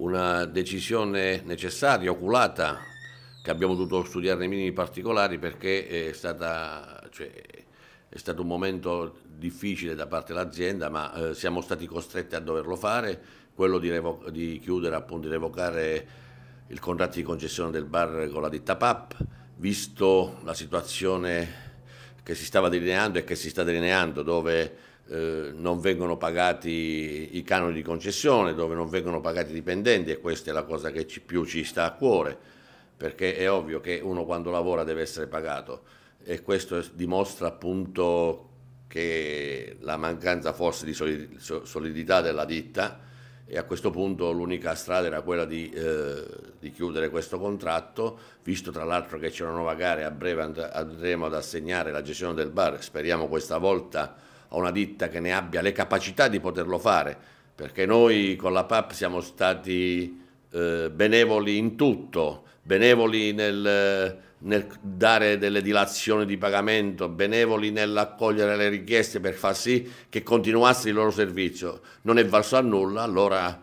una decisione necessaria, oculata, che abbiamo dovuto studiare nei minimi particolari perché è, stata, cioè, è stato un momento difficile da parte dell'azienda, ma eh, siamo stati costretti a doverlo fare, quello di, di, chiudere, appunto, di revocare il contratto di concessione del bar con la ditta PAP, visto la situazione che si stava delineando e che si sta delineando, dove eh, non vengono pagati i canoni di concessione, dove non vengono pagati i dipendenti e questa è la cosa che ci, più ci sta a cuore, perché è ovvio che uno quando lavora deve essere pagato e questo dimostra appunto che la mancanza forse di solidità della ditta e a questo punto l'unica strada era quella di, eh, di, chiudere questo contratto, visto tra l'altro che c'è una nuova gara e a breve andremo ad assegnare la gestione del bar, speriamo questa volta a una ditta che ne abbia le capacità di poterlo fare, perché noi con la PAP siamo stati eh, benevoli in tutto, benevoli nel, nel, dare delle dilazioni di pagamento, benevoli nell'accogliere le richieste per far sì che continuasse il loro servizio. Non è valso a nulla, allora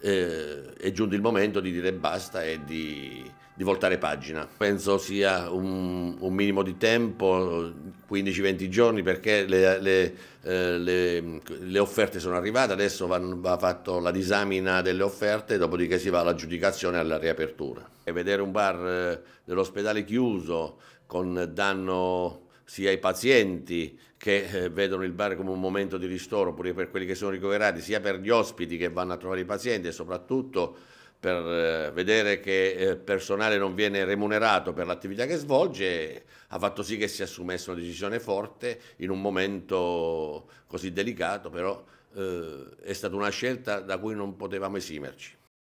eh, è giunto il momento di dire basta e di, di voltare pagina. Penso sia un, un minimo di tempo 15-20 giorni perché le, le, eh, le, le, offerte sono arrivate, adesso va, va fatto la disamina delle offerte, dopodiché si va all'aggiudicazione e alla riapertura. E vedere un bar eh, dell'ospedale chiuso con danno sia ai pazienti che eh, vedono il bar come un momento di ristoro, pure per quelli che sono ricoverati, sia per gli ospiti che vanno a trovare i pazienti e soprattutto per eh, vedere che il eh, personale non viene remunerato per l'attività che svolge, ha fatto sì che si assumesse una decisione forte in un momento così delicato, però eh, è stata una scelta da cui non potevamo esimerci.